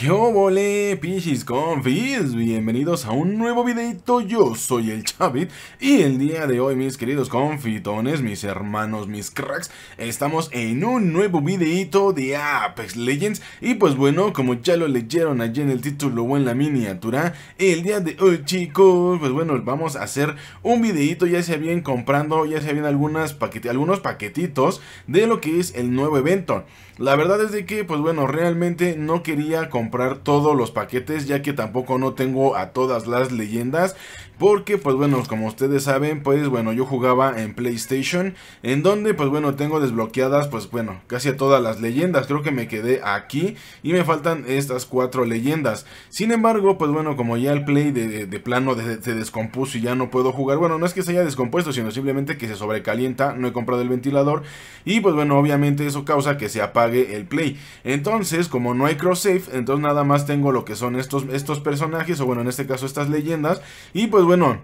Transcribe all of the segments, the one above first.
¿Qué vole, Pichis Confis? Bienvenidos a un nuevo videito, yo soy el Chavit Y el día de hoy, mis queridos confitones, mis hermanos, mis cracks Estamos en un nuevo videito de Apex Legends Y pues bueno, como ya lo leyeron allí en el título o en la miniatura El día de hoy, chicos, pues bueno, vamos a hacer un videito Ya se habían comprando, ya se habían algunas algunos paquetitos de lo que es el nuevo evento la verdad es de que, pues bueno, realmente no quería comprar todos los paquetes, ya que tampoco no tengo a todas las leyendas. Porque, pues bueno, como ustedes saben, pues bueno, yo jugaba en PlayStation, en donde, pues bueno, tengo desbloqueadas, pues bueno, casi a todas las leyendas. Creo que me quedé aquí y me faltan estas cuatro leyendas. Sin embargo, pues bueno, como ya el play de, plano se descompuso y ya no puedo jugar, bueno, no es que se haya descompuesto, sino simplemente que se sobrecalienta, no he comprado el ventilador. Y pues bueno, obviamente eso causa que se apague el play. Entonces, como no hay cross save, entonces nada más tengo lo que son estos, estos personajes, o bueno, en este caso estas leyendas. Y pues bueno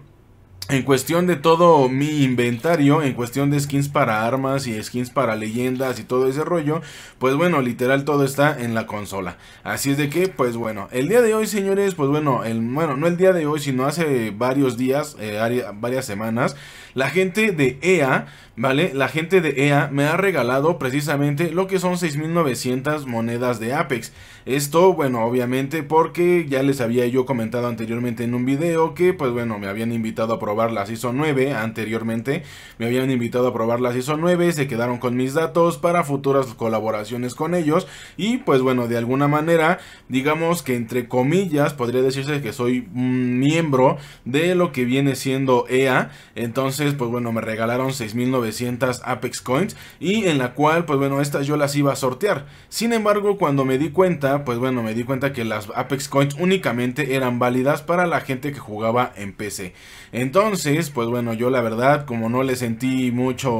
en cuestión de todo mi inventario, en cuestión de skins para armas y skins para leyendas y todo ese rollo, pues bueno, literal todo está en la consola. Así es de que, pues bueno, el día de hoy, señores, pues bueno, el, bueno, no el día de hoy, sino hace varios días, eh, varias semanas, la gente de EA, ¿vale? La gente de EA me ha regalado precisamente lo que son 6.900 monedas de Apex. Esto, bueno, obviamente porque ya les había yo comentado anteriormente en un video que, pues bueno, me habían invitado a probar las ISO 9 anteriormente. Me habían invitado a probar las ISO 9, se quedaron con mis datos para futuras colaboraciones con ellos. Y pues bueno, de alguna manera, digamos que entre comillas, podría decirse que soy miembro de lo que viene siendo EA. Entonces, pues bueno, me regalaron 6.900 Apex Coins y en la cual, pues bueno, estas yo las iba a sortear. Sin embargo, cuando me di cuenta, pues bueno, me di cuenta que las Apex Coins únicamente eran válidas para la gente que jugaba en PC. Entonces, entonces, pues bueno, yo la verdad, como no le sentí mucho,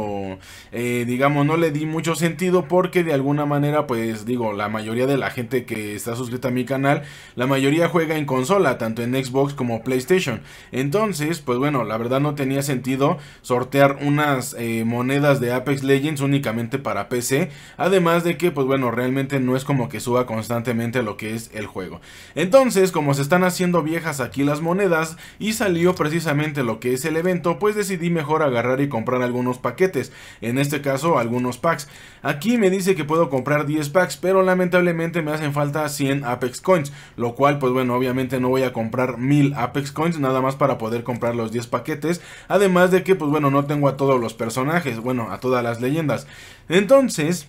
eh, digamos, no le di mucho sentido porque de alguna manera, pues digo, la mayoría de la gente que está suscrita a mi canal, la mayoría juega en consola, tanto en Xbox como PlayStation. Entonces, pues bueno, la verdad no tenía sentido sortear unas eh, monedas de Apex Legends únicamente para PC. Además de que, pues bueno, realmente no es como que suba constantemente lo que es el juego. Entonces, como se están haciendo viejas aquí las monedas y salió precisamente lo que es el evento, pues decidí mejor agarrar y comprar algunos paquetes, en este caso algunos packs. Aquí me dice que puedo comprar 10 packs, pero lamentablemente me hacen falta 100 Apex Coins, lo cual pues bueno, obviamente no voy a comprar 1000 Apex Coins nada más para poder comprar los 10 paquetes, además de que pues bueno, no tengo a todos los personajes, bueno, a todas las leyendas. Entonces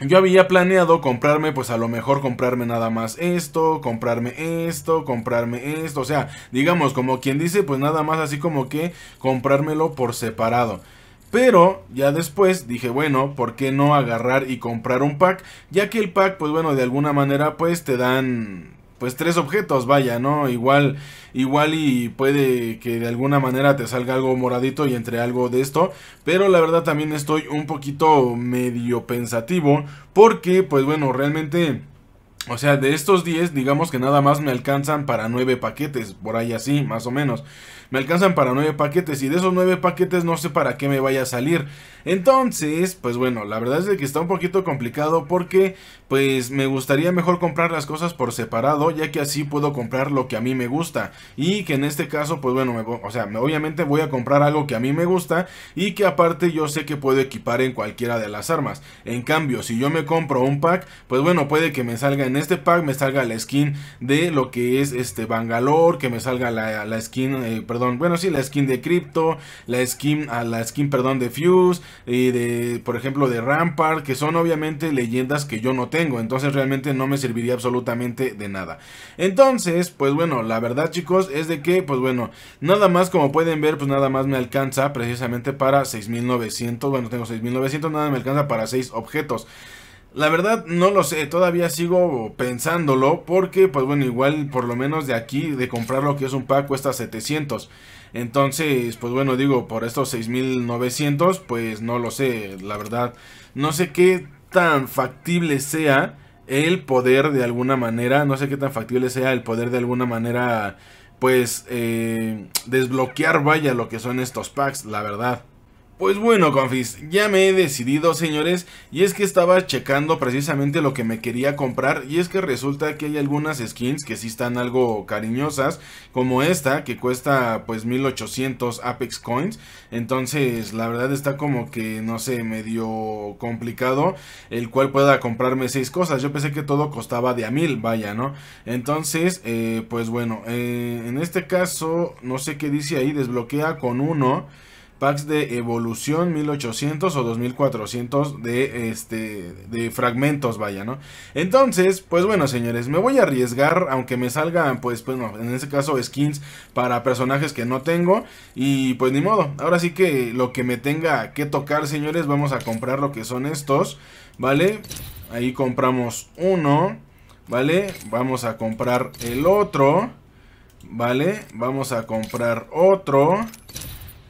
yo había planeado comprarme, pues a lo mejor comprarme nada más esto, comprarme esto, comprarme esto, o sea, digamos, como quien dice, pues nada más así como que comprármelo por separado. Pero ya después dije, bueno, ¿por qué no agarrar y comprar un pack? Ya que el pack, pues bueno, de alguna manera pues te dan pues tres objetos, vaya, ¿no? Igual, igual y puede que de alguna manera te salga algo moradito y entre algo de esto. Pero la verdad también estoy un poquito medio pensativo porque, pues bueno, realmente... O sea, de estos 10, digamos que nada más me alcanzan para nueve paquetes, por ahí así, más o menos me alcanzan para nueve paquetes y de esos nueve paquetes no sé para qué me vaya a salir. Entonces, pues bueno, la verdad es que está un poquito complicado porque pues me gustaría mejor comprar las cosas por separado ya que así puedo comprar lo que a mí me gusta y que en este caso pues bueno, o sea, obviamente voy a comprar algo que a mí me gusta y que aparte yo sé que puedo equipar en cualquiera de las armas. En cambio, si yo me compro un pack, pues bueno, puede que me salga en este pack, me salga la skin de lo que es este Bangalore, que me salga la, la skin, eh, perdón, bueno, sí, la skin de Crypto, la skin, a ah, la skin, perdón, de Fuse, y de, por ejemplo, de Rampart, que son obviamente leyendas que yo no tengo. Entonces realmente no me serviría absolutamente de nada. Entonces, pues bueno, la verdad chicos es de que, pues bueno, nada más como pueden ver, pues nada más me alcanza precisamente para 6900. Bueno, tengo 6900, nada me alcanza para 6 objetos. La verdad no lo sé, todavía sigo pensándolo porque pues bueno, igual por lo menos de aquí de comprar lo que es un pack cuesta 700. Entonces, pues bueno, digo, por estos 6900, pues no lo sé, la verdad no sé qué tan factible sea el poder de alguna manera, no sé qué tan factible sea el poder de alguna manera pues eh, desbloquear vaya lo que son estos packs, la verdad. Pues bueno, confis, ya me he decidido, señores, y es que estaba checando precisamente lo que me quería comprar, y es que resulta que hay algunas skins que sí están algo cariñosas, como esta, que cuesta pues 1800 Apex Coins, entonces la verdad está como que, no sé, medio complicado, el cual pueda comprarme seis cosas, yo pensé que todo costaba de a mil, vaya, ¿no? Entonces, eh, pues bueno, eh, en este caso, no sé qué dice ahí, desbloquea con uno packs de evolución 1800 o 2400 de este de fragmentos, vaya, ¿no? Entonces, pues bueno, señores, me voy a arriesgar aunque me salgan pues pues en este caso skins para personajes que no tengo y pues ni modo. Ahora sí que lo que me tenga que tocar, señores, vamos a comprar lo que son estos, ¿vale? Ahí compramos uno, ¿vale? Vamos a comprar el otro, ¿vale? Vamos a comprar otro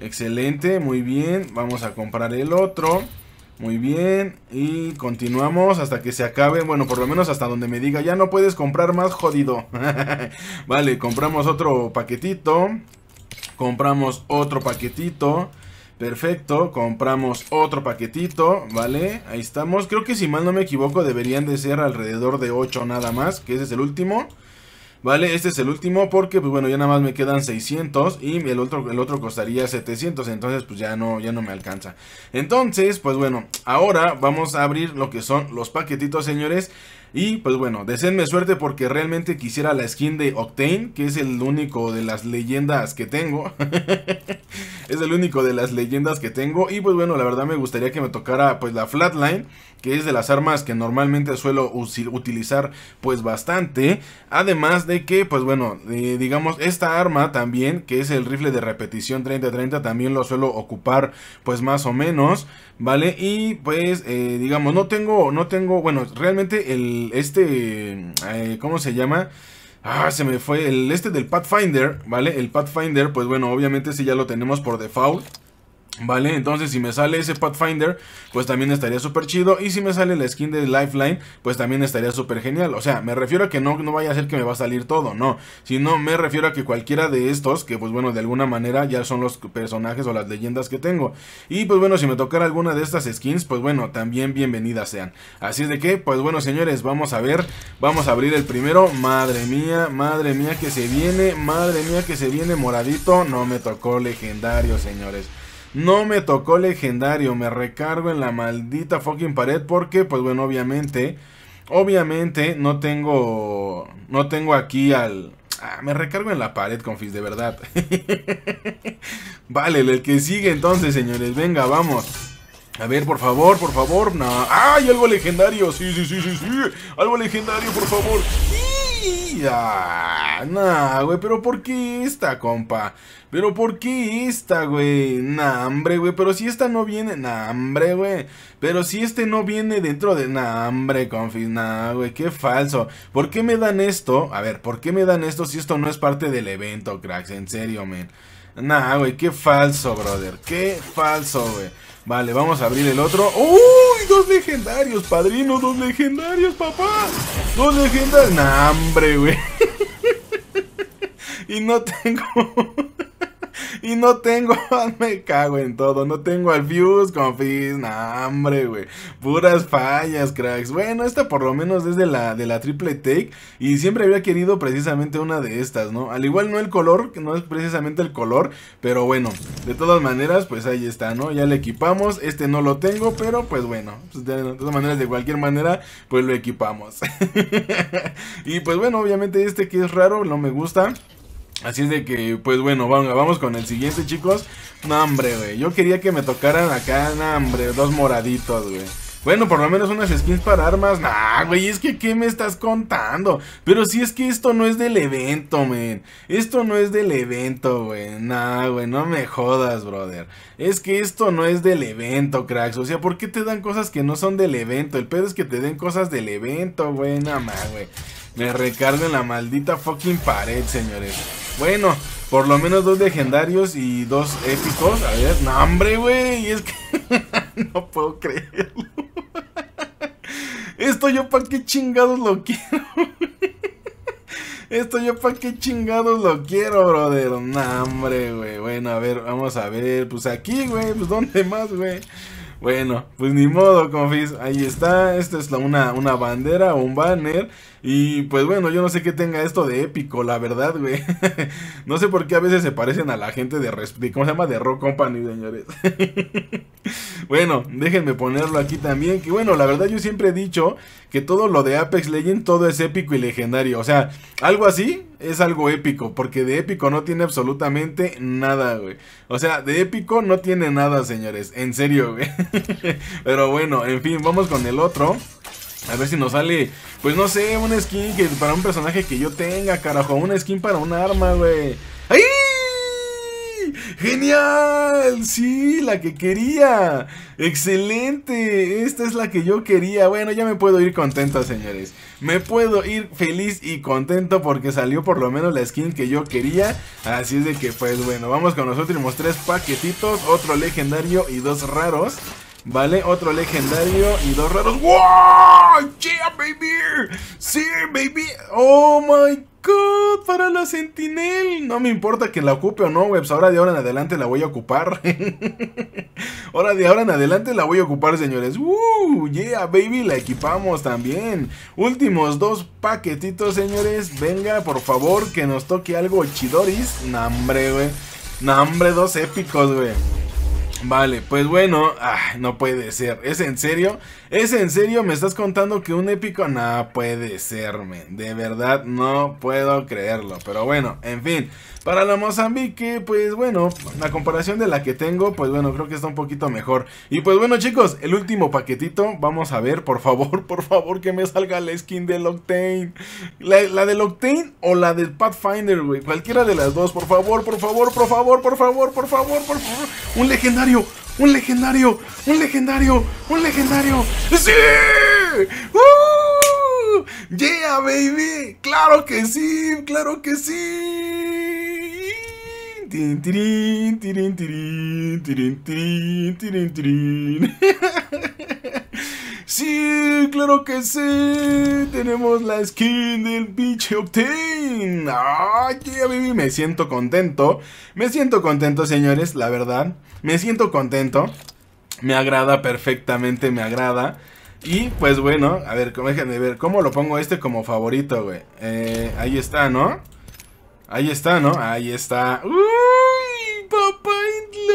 Excelente, muy bien. Vamos a comprar el otro. Muy bien, y continuamos hasta que se acabe, bueno, por lo menos hasta donde me diga, ya no puedes comprar más, jodido. vale, compramos otro paquetito, compramos otro paquetito, perfecto, compramos otro paquetito, vale, ahí estamos. Creo que si mal no me equivoco deberían de ser alrededor de 8 nada más, que ese es el último. ¿vale? Este es el último porque, pues bueno, ya nada más me quedan 600 y el otro, el otro costaría 700, entonces pues ya no, ya no me alcanza. Entonces, pues bueno, ahora vamos a abrir lo que son los paquetitos, señores. Y pues bueno, deseenme suerte porque realmente quisiera la skin de Octane, que es el único de las leyendas que tengo. es el único de las leyendas que tengo. Y pues bueno, la verdad me gustaría que me tocara pues la Flatline, que es de las armas que normalmente suelo utilizar pues bastante. Además de que, pues bueno, eh, digamos, esta arma también, que es el rifle de repetición 30-30, también lo suelo ocupar, pues más o menos, ¿vale? Y pues, eh, digamos, no tengo, no tengo, bueno, realmente el, este, eh, ¿cómo se llama? Ah, se me fue el este del Pathfinder, ¿vale? El Pathfinder, pues bueno, obviamente si ya lo tenemos por default. Vale, entonces si me sale ese Pathfinder, pues también estaría súper chido. Y si me sale la skin de Lifeline, pues también estaría súper genial. O sea, me refiero a que no, no vaya a ser que me va a salir todo, no. Sino me refiero a que cualquiera de estos, que pues bueno, de alguna manera ya son los personajes o las leyendas que tengo. Y pues bueno, si me tocara alguna de estas skins, pues bueno, también bienvenidas sean. Así es de que, pues bueno, señores, vamos a ver. Vamos a abrir el primero. Madre mía, madre mía que se viene, madre mía que se viene moradito. No me tocó legendario, señores. No me tocó legendario, me recargo en la maldita fucking pared porque, pues bueno, obviamente, obviamente no tengo, no tengo aquí al... Ah, me recargo en la pared, confis, de verdad. vale, el que sigue entonces, señores, venga, vamos. A ver, por favor, por favor, no. ¡Ay, algo legendario! Sí, sí, sí, sí, sí. Algo legendario, por favor. ¡Sí! Ah, nah, güey, pero ¿por qué esta, compa? ¿Pero por qué esta, güey? Nah, hombre, güey, pero si esta no viene... Nah, hombre, güey. Pero si este no viene dentro de... Nah, hombre, confis, nah, güey, qué falso. ¿Por qué me dan esto? A ver, ¿por qué me dan esto si esto no es parte del evento, cracks? En serio, men. Nah, güey, qué falso, brother. Qué falso, güey. Vale, vamos a abrir el otro. ¡Uy! Dos legendarios, padrino. Dos legendarios, papá. Dos legendarios. Nah, hombre, güey. y no tengo... Y no tengo, ah, me cago en todo, no tengo al Fuse, Confis, nah, hombre, güey. Puras fallas, cracks. Bueno, esta por lo menos es de la, de la triple take y siempre había querido precisamente una de estas, ¿no? Al igual no el color, no es precisamente el color, pero bueno, de todas maneras, pues ahí está, ¿no? Ya le equipamos, este no lo tengo, pero pues bueno, pues de todas maneras, de cualquier manera, pues lo equipamos. y pues bueno, obviamente este que es raro, no me gusta. Así es de que, pues bueno, vamos, con el siguiente, chicos. No, hombre, güey. Yo quería que me tocaran acá, no, hombre, dos moraditos, güey. Bueno, por lo menos unas skins para armas. Nah, güey, es que ¿qué me estás contando? Pero si es que esto no es del evento, men. Esto no es del evento, güey. Nah, güey, no me jodas, brother. Es que esto no es del evento, cracks. O sea, ¿por qué te dan cosas que no son del evento? El pedo es que te den cosas del evento, güey. Nada más, güey. Me recargo en la maldita fucking pared, señores. Bueno, por lo menos dos legendarios y dos épicos. A ver, no, hombre, güey. Es que no puedo creerlo. Esto yo para qué chingados lo quiero. Esto yo para qué chingados lo quiero, brother. No, nah, hombre, güey. Bueno, a ver, vamos a ver. Pues aquí, güey. Pues dónde más, güey. Bueno, pues ni modo, confies. Ahí está. esto es la, una, una bandera o un banner. Y pues bueno, yo no sé qué tenga esto de épico, la verdad, güey. no sé por qué a veces se parecen a la gente de, ¿cómo se llama? De Rock Company, señores. bueno, déjenme ponerlo aquí también, que bueno, la verdad yo siempre he dicho que todo lo de Apex Legends todo es épico y legendario, o sea, algo así es algo épico, porque de épico no tiene absolutamente nada, güey. O sea, de épico no tiene nada, señores, en serio, güey. Pero bueno, en fin, vamos con el otro. A ver si nos sale, pues no sé, una skin para un personaje que yo tenga, carajo. Una skin para un arma, güey. ¡Ay! ¡Genial! Sí, la que quería. Excelente. Esta es la que yo quería. Bueno, ya me puedo ir contento, señores. Me puedo ir feliz y contento porque salió por lo menos la skin que yo quería. Así es de que, pues bueno, vamos con los últimos tres paquetitos. Otro legendario y dos raros. Vale, otro legendario y dos raros. ¡Wow! ¡Yeah, baby! ¡Sí, baby! ¡Oh, my God! Para la sentinel. No me importa que la ocupe o no, webs. Pues ahora de ahora en adelante la voy a ocupar. ahora de ahora en adelante la voy a ocupar, señores. ¡Woo! ¡Yeah, baby! La equipamos también. Últimos dos paquetitos, señores. Venga, por favor, que nos toque algo chidoris. nombre wey! güey. dos épicos, wey Vale, pues bueno, ah, no puede ser. ¿Es en serio? ¿Es en serio? ¿Me estás contando que un épico? No puede ser, De verdad, no puedo creerlo. Pero bueno, en fin. Para la Mozambique, pues bueno, la comparación de la que tengo, pues bueno, creo que está un poquito mejor. Y pues bueno, chicos, el último paquetito, vamos a ver, por favor, por favor, que me salga la skin de Octane. La, de del Octane o la del Pathfinder, güey. Cualquiera de las dos, por favor, por favor, por favor, por favor, por favor, por favor. Un legendario, un legendario, un legendario, un legendario. ¡Sí! ¡Uh! ¡Yeah, baby! ¡Claro que sí! ¡Claro que sí! tirin, tirin, tirin, tirin, tirin, tirin, tirin, sí, claro que sí. Tenemos la skin del pinche Octane. Ay, ya baby, me siento contento. Me siento contento, señores, la verdad. Me siento contento. Me agrada perfectamente, me agrada. Y pues bueno, a ver, déjenme ver, ¿cómo lo pongo este como favorito, güey? Eh, ahí está, ¿no? Ahí está, ¿no? Ahí está. Uy, papá,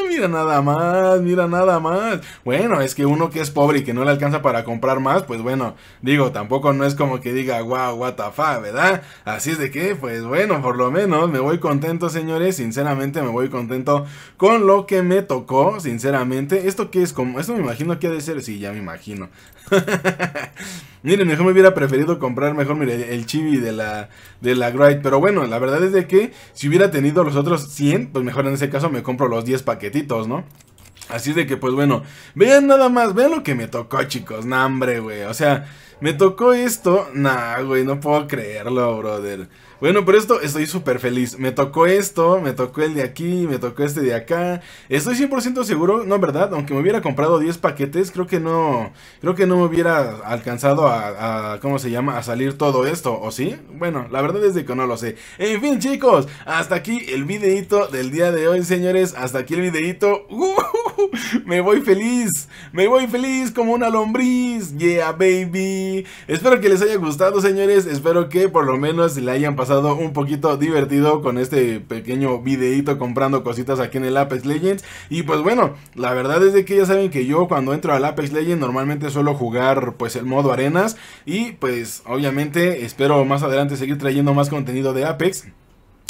mira nada más, mira nada más. Bueno, es que uno que es pobre y que no le alcanza para comprar más, pues bueno, digo, tampoco no es como que diga, wow, what the fuck, ¿verdad? Así es de que, pues bueno, por lo menos me voy contento, señores. Sinceramente me voy contento con lo que me tocó, sinceramente. Esto qué es como, esto me imagino que ha de ser, sí, ya me imagino. Miren, mejor me hubiera preferido comprar mejor mire, el chibi de la, de la Gride. Pero bueno, la verdad es de que si hubiera tenido los otros 100, pues mejor en ese caso me compro los 10 paquetitos, ¿no? Así de que, pues bueno, vean nada más, vean lo que me tocó, chicos. Nah, hombre, güey. O sea, me tocó esto. Nah, güey, no puedo creerlo, brother. Bueno, por esto estoy súper feliz. Me tocó esto, me tocó el de aquí, me tocó este de acá. Estoy 100% seguro, no, ¿verdad? Aunque me hubiera comprado 10 paquetes, creo que no, creo que no me hubiera alcanzado a, ¿cómo se llama? A salir todo esto, ¿o sí? Bueno, la verdad es que no lo sé. En fin, chicos, hasta aquí el videito del día de hoy, señores. Hasta aquí el videito. ¡Uh! me voy feliz, me voy feliz como una lombriz, yeah baby. Espero que les haya gustado señores, espero que por lo menos le hayan pasado un poquito divertido con este pequeño videito comprando cositas aquí en el Apex Legends. Y pues bueno, la verdad es de que ya saben que yo cuando entro al Apex Legends normalmente suelo jugar pues el modo arenas y pues obviamente espero más adelante seguir trayendo más contenido de Apex.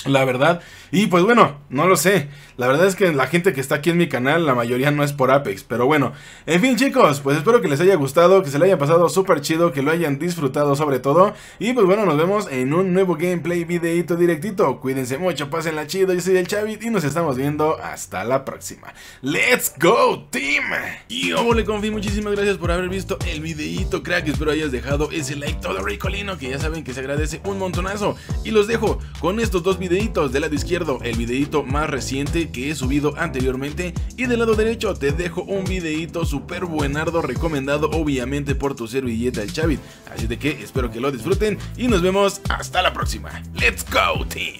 La verdad. Y pues bueno, no lo sé. La verdad es que la gente que está aquí en mi canal, la mayoría no es por Apex. Pero bueno. En fin chicos, pues espero que les haya gustado, que se le haya pasado súper chido, que lo hayan disfrutado sobre todo. Y pues bueno, nos vemos en un nuevo gameplay videito directito. Cuídense mucho, pásenla chido. Yo soy el Chavit y nos estamos viendo hasta la próxima. ¡Let's go, team! Y yo le confío muchísimas gracias por haber visto el videito, crack. Espero hayas dejado ese like todo ricolino, que ya saben que se agradece un montonazo. Y los dejo con estos dos videos del lado izquierdo el videito más reciente que he subido anteriormente y del lado derecho te dejo un videito súper buenardo recomendado obviamente por tu servilleta el Chavit. Así de que espero que lo disfruten y nos vemos hasta la próxima. ¡Let's go team!